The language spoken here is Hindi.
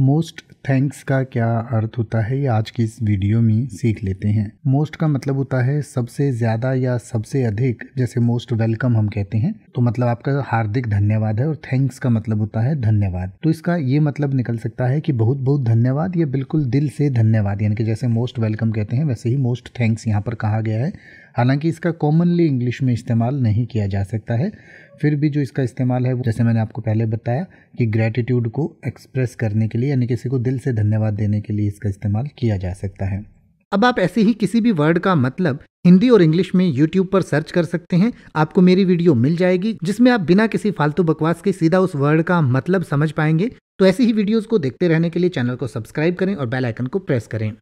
मोस्ट थैंक्स का क्या अर्थ होता है ये आज की इस वीडियो में सीख लेते हैं मोस्ट का मतलब होता है सबसे ज़्यादा या सबसे अधिक जैसे मोस्ट वेलकम हम कहते हैं तो मतलब आपका हार्दिक धन्यवाद है और थैंक्स का मतलब होता है धन्यवाद तो इसका ये मतलब निकल सकता है कि बहुत बहुत धन्यवाद या बिल्कुल दिल से धन्यवाद यानी कि जैसे मोस्ट वेलकम कहते हैं वैसे ही मोस्ट थैंक्स यहाँ पर कहा गया है हालांकि इसका कॉमनली इंग्लिश में इस्तेमाल नहीं किया जा सकता है फिर भी जो इसका इस्तेमाल है जैसे मैंने आपको पहले बताया कि ग्रैटिट्यूड को एक्सप्रेस करने के लिए यानी किसी को दिल से धन्यवाद देने के लिए इसका इस्तेमाल किया जा सकता है अब आप ऐसे ही किसी भी वर्ड का मतलब हिंदी और इंग्लिश में यूट्यूब पर सर्च कर सकते हैं आपको मेरी वीडियो मिल जाएगी जिसमें आप बिना किसी फालतू बकवास के सीधा उस वर्ड का मतलब समझ पाएंगे तो ऐसी ही वीडियोस को देखते रहने के लिए चैनल को सब्सक्राइब करें और बेल आइकन को प्रेस करें